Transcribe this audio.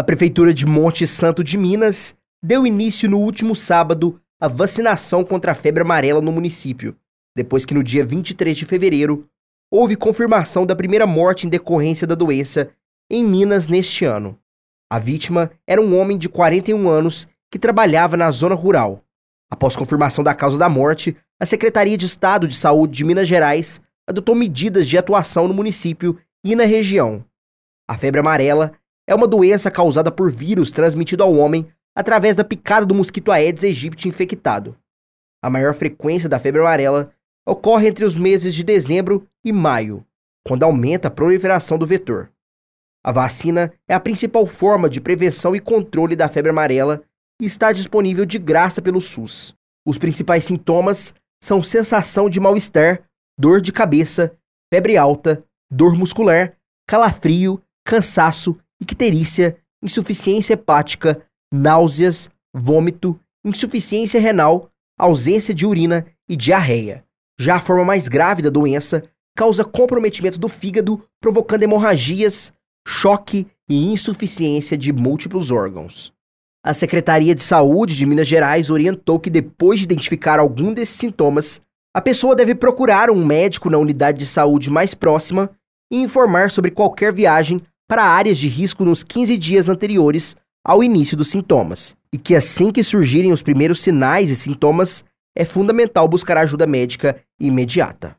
A Prefeitura de Monte Santo de Minas deu início no último sábado a vacinação contra a febre amarela no município, depois que no dia 23 de fevereiro houve confirmação da primeira morte em decorrência da doença em Minas neste ano. A vítima era um homem de 41 anos que trabalhava na zona rural. Após confirmação da causa da morte, a Secretaria de Estado de Saúde de Minas Gerais adotou medidas de atuação no município e na região. A febre amarela é uma doença causada por vírus transmitido ao homem através da picada do mosquito Aedes aegypti infectado. A maior frequência da febre amarela ocorre entre os meses de dezembro e maio, quando aumenta a proliferação do vetor. A vacina é a principal forma de prevenção e controle da febre amarela e está disponível de graça pelo SUS. Os principais sintomas são sensação de mal-estar, dor de cabeça, febre alta, dor muscular, calafrio, cansaço icterícia, insuficiência hepática, náuseas, vômito, insuficiência renal, ausência de urina e diarreia. Já a forma mais grave da doença causa comprometimento do fígado, provocando hemorragias, choque e insuficiência de múltiplos órgãos. A Secretaria de Saúde de Minas Gerais orientou que depois de identificar algum desses sintomas, a pessoa deve procurar um médico na unidade de saúde mais próxima e informar sobre qualquer viagem para áreas de risco nos 15 dias anteriores ao início dos sintomas, e que assim que surgirem os primeiros sinais e sintomas, é fundamental buscar ajuda médica imediata.